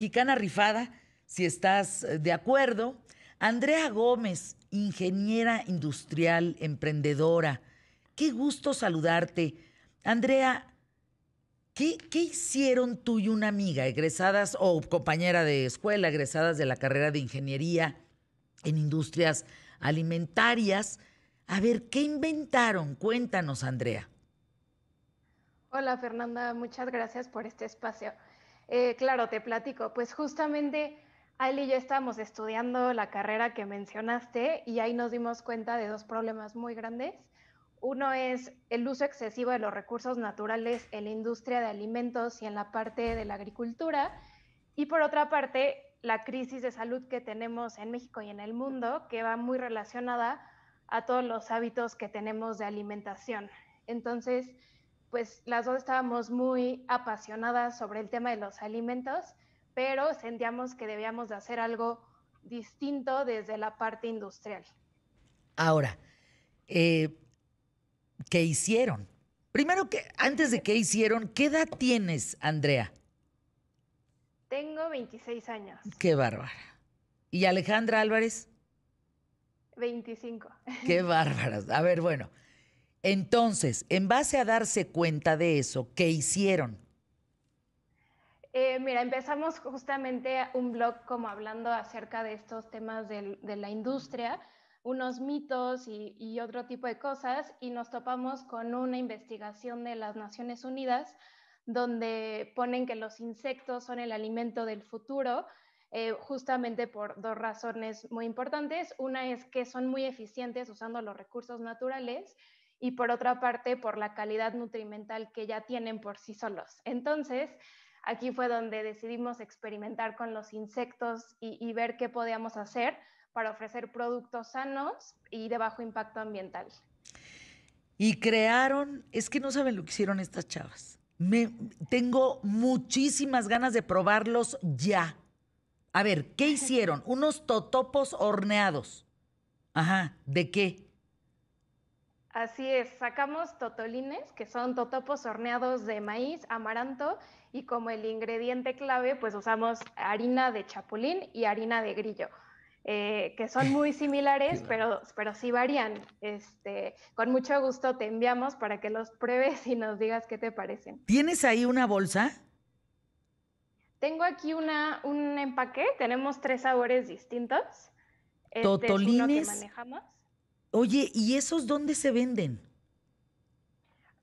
Mexicana Rifada, si estás eh, de acuerdo. Andrea Gómez, ingeniera industrial, emprendedora. Qué gusto saludarte. Andrea, ¿qué, hicieron tú y una amiga, egresadas o compañera de escuela, egresadas de la carrera de ingeniería en industrias alimentarias? A ver, ¿qué inventaron? Cuéntanos, Andrea. Hola, Fernanda. Muchas gracias por este espacio. Eh, claro, te platico. Pues justamente Ali y yo estábamos estudiando la carrera que mencionaste y ahí nos dimos cuenta de dos problemas muy grandes. Uno es el uso excesivo de los recursos naturales en la industria de alimentos y en la parte de la agricultura. Y por otra parte, la crisis de salud que tenemos en México y en el mundo, que va muy relacionada a todos los hábitos que tenemos de alimentación. Entonces, pues las dos estábamos muy apasionadas sobre el tema de los alimentos, pero sentíamos que debíamos de hacer algo distinto desde la parte industrial. Ahora, eh, ¿qué hicieron? Primero que, antes de qué hicieron, ¿qué edad tienes, Andrea? Tengo 26 años. Qué bárbara. ¿Y Alejandra Álvarez? 25. Qué bárbaras. A ver, bueno, entonces, en base a darse cuenta de eso, ¿qué hicieron? Eh, mira, empezamos justamente un blog como hablando acerca de estos temas de, la industria, unos mitos y, otro tipo de cosas, y nos topamos con una investigación de las Naciones Unidas donde ponen que los insectos son el alimento del futuro, eh, justamente por dos razones muy importantes. Una es que son muy eficientes usando los recursos naturales y por otra parte por la calidad nutrimental que ya tienen por sí solos. Entonces, aquí fue donde decidimos experimentar con los insectos y, ver qué podíamos hacer para ofrecer productos sanos y de bajo impacto ambiental. Y crearon, es que no saben lo que hicieron estas chavas. Me, tengo muchísimas ganas de probarlos ya. A ver, ¿qué hicieron? Unos totopos horneados. Ajá, ¿de qué? Así es, sacamos totolines, que son totopos horneados de maíz, amaranto, y como el ingrediente clave, pues usamos harina de chapulín y harina de grillo, eh, que son muy similares, pero, pero sí varían. Este, con mucho gusto te enviamos para que los pruebes y nos digas qué te parecen. ¿Tienes ahí una bolsa? Tengo aquí una, un empaque, tenemos tres sabores distintos. Este totolines. manejamos Oye, ¿y esos dónde se venden?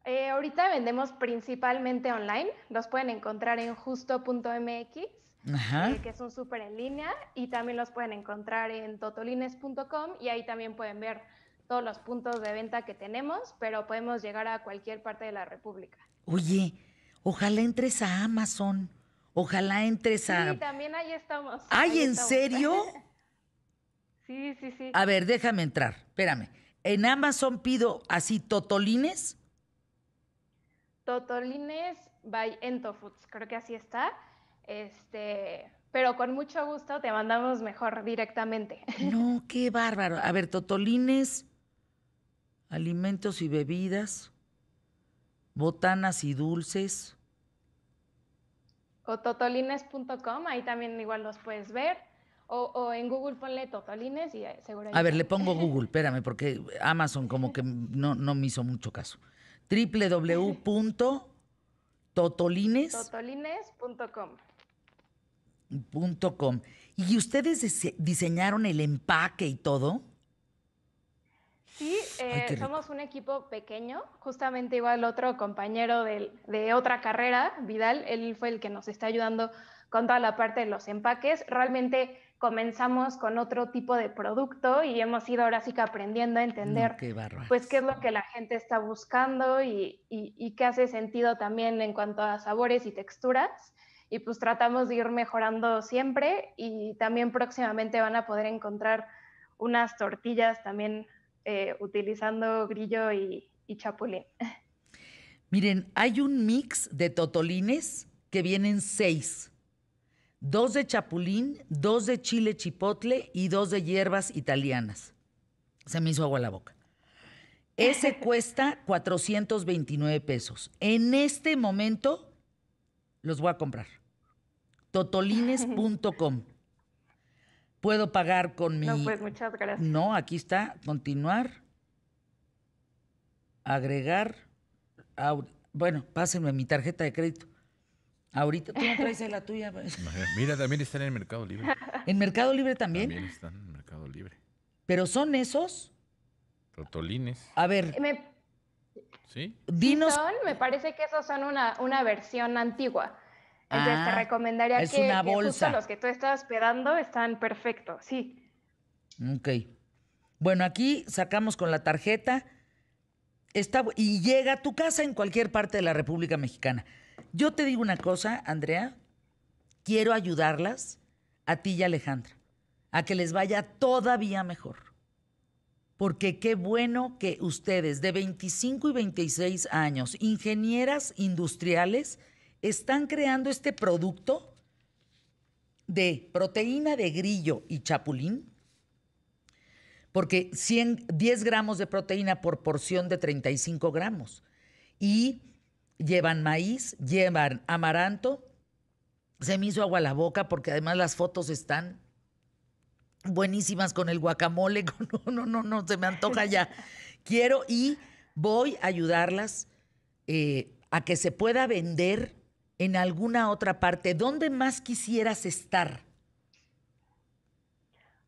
Eh, ahorita vendemos principalmente online. Los pueden encontrar en justo.mx, eh, que es un súper en línea, y también los pueden encontrar en totolines.com y ahí también pueden ver todos los puntos de venta que tenemos, pero podemos llegar a cualquier parte de la República. Oye, ojalá entres a Amazon, ojalá entres a... Sí, también ahí estamos. ¿Ay, en serio? Sí, sí, sí. A ver, déjame entrar, espérame. En Amazon pido así totolines. Totolines by Entofoods, creo que así está. Este, pero con mucho gusto te mandamos mejor directamente. No, qué bárbaro. A ver, totolines, alimentos y bebidas, botanas y dulces. O totolines.com, ahí también igual los puedes ver. O, en Google ponle Totolines y eh, seguro. A ver, le pongo Google, espérame, porque Amazon como que no, me hizo mucho caso. www.totolines.com Totolines.com. ¿Y ustedes diseñaron el empaque y todo? Sí, eh, somos un equipo pequeño, justamente igual otro compañero de, de otra carrera, Vidal, él fue el que nos está ayudando con toda la parte de los empaques. Realmente comenzamos con otro tipo de producto y hemos ido ahora sí que aprendiendo a entender qué pues qué es lo que la gente está buscando y, qué hace sentido también en cuanto a sabores y texturas. Y pues tratamos de ir mejorando siempre y también próximamente van a poder encontrar unas tortillas también eh, utilizando grillo y, y chapulín. Miren, hay un mix de totolines que vienen seis dos de chapulín, dos de chile chipotle y dos de hierbas italianas. Se me hizo agua la boca. Ese cuesta 429 pesos. En este momento los voy a comprar. Totolines.com. Puedo pagar con mi. No, pues muchas gracias. No, aquí está. Continuar. Agregar. Bueno, pásenme mi tarjeta de crédito. Ahorita tú no traes la tuya. Pues. Mira, también están en Mercado Libre. ¿En Mercado Libre también? También están en Mercado Libre. ¿Pero son esos? Rotolines. A ver. ¿Sí? Dinos. me parece que esos son una, una versión antigua. Entonces te ah, recomendaría es que, una bolsa. los que tú estás pedando están perfectos, sí. Ok. Bueno, aquí sacamos con la tarjeta. Está, y llega a tu casa en cualquier parte de la República Mexicana. Yo te digo una cosa, Andrea, quiero ayudarlas a ti y a Alejandra, a que les vaya todavía mejor. Porque qué bueno que ustedes de 25 y 26 años, ingenieras industriales, están creando este producto de proteína de grillo y chapulín, porque 10 gramos de proteína por porción de 35 gramos. Y llevan maíz, llevan amaranto. Se me hizo agua la boca porque además las fotos están buenísimas con el guacamole. No, no, no, no, se me antoja ya. Quiero y voy a ayudarlas eh, a que se pueda vender en alguna otra parte. ¿Dónde más quisieras estar?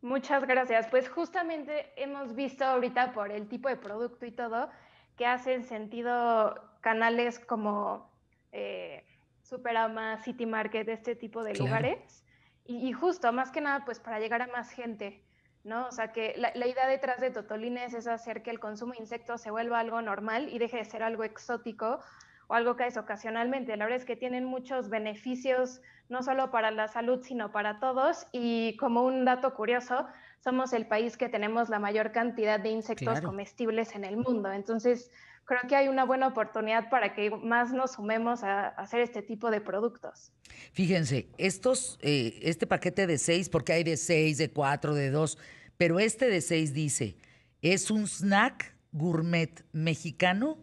Muchas gracias. Pues justamente hemos visto ahorita por el tipo de producto y todo que hacen sentido canales como eh, Superama, City Market, este tipo de lugares. Y, justo, más que nada, pues para llegar a más gente, ¿no? O sea, que la, la idea detrás de Totolines es hacer que el consumo de insectos se vuelva algo normal y deje de ser algo exótico o algo que es ocasionalmente. La verdad es que tienen muchos beneficios, no solo para la salud, sino para todos. Y como un dato curioso, somos el país que tenemos la mayor cantidad de insectos comestibles en el mundo. Entonces, creo que hay una buena oportunidad para que más nos sumemos a, hacer este tipo de productos. Fíjense, estos, eh, este paquete de seis, porque hay de seis, de cuatro, de dos, pero este de seis dice, es un snack gourmet mexicano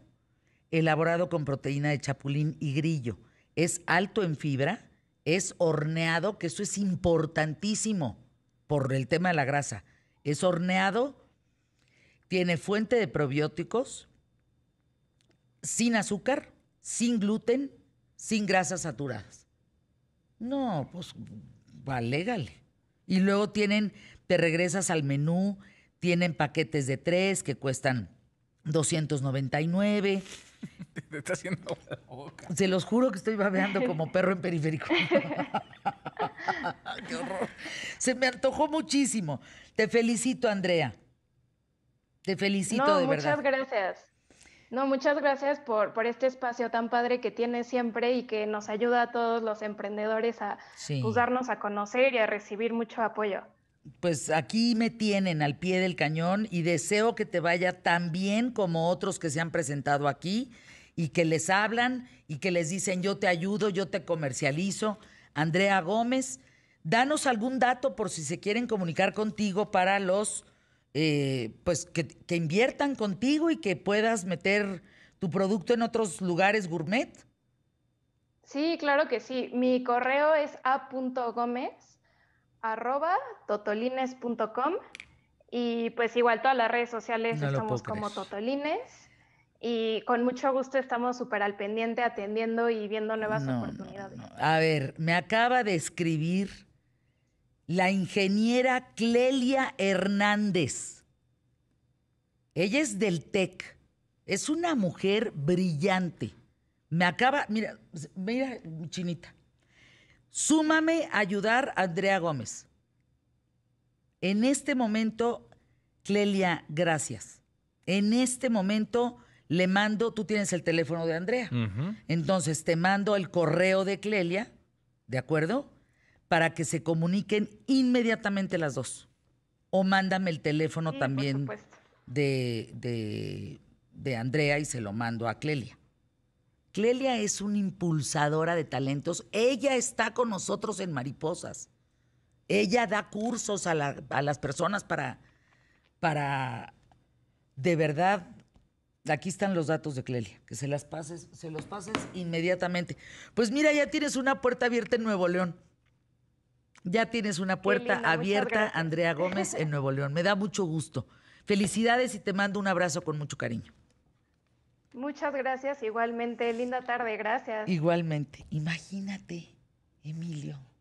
elaborado con proteína de chapulín y grillo. Es alto en fibra, es horneado, que eso es importantísimo por el tema de la grasa. Es horneado, tiene fuente de probióticos, sin azúcar, sin gluten, sin grasas saturadas. No, pues valégale. Y luego tienen, te regresas al menú, tienen paquetes de tres que cuestan 299. Te está haciendo Se los juro que estoy babeando como perro en periférico. Qué horror. Se me antojó muchísimo. Te felicito, Andrea. Te felicito de verdad. Muchas gracias. No, muchas gracias por, por, este espacio tan padre que tienes siempre y que nos ayuda a todos los emprendedores a usarnos pues, a conocer y a recibir mucho apoyo. Pues aquí me tienen al pie del cañón y deseo que te vaya tan bien como otros que se han presentado aquí y que les hablan y que les dicen yo te ayudo, yo te comercializo Andrea Gómez. Danos algún dato por si se quieren comunicar contigo para los, eh, pues que, inviertan contigo y que puedas meter tu producto en otros lugares gourmet. Sí, claro que sí. Mi correo es Gómez arroba y pues igual todas las redes sociales somos estamos como Totolines y con mucho gusto estamos súper al pendiente atendiendo y viendo nuevas oportunidades. A ver, me acaba de escribir la ingeniera Clelia Hernández. Ella es del TEC. Es una mujer brillante. Me acaba, mira, mira, chinita. Súmame a ayudar a Andrea Gómez. En este momento, Clelia, gracias. En este momento le mando, tú tienes el teléfono de Andrea. Entonces te mando el correo de Clelia, ¿de acuerdo? Para que se comuniquen inmediatamente las dos. O mándame el teléfono también de, de, Andrea y se lo mando a Clelia. Clelia es una impulsadora de talentos. Ella está con nosotros en Mariposas. Ella da cursos a, a las personas para, para de verdad Aquí están los datos de Clelia, que se las pases, se los pases inmediatamente. Pues mira, ya tienes una puerta abierta en Nuevo León. Ya tienes una puerta abierta, Andrea Gómez, en Nuevo León. Me da mucho gusto. Felicidades y te mando un abrazo con mucho cariño. Muchas gracias, igualmente. Linda tarde, gracias. Igualmente. Imagínate, Emilio.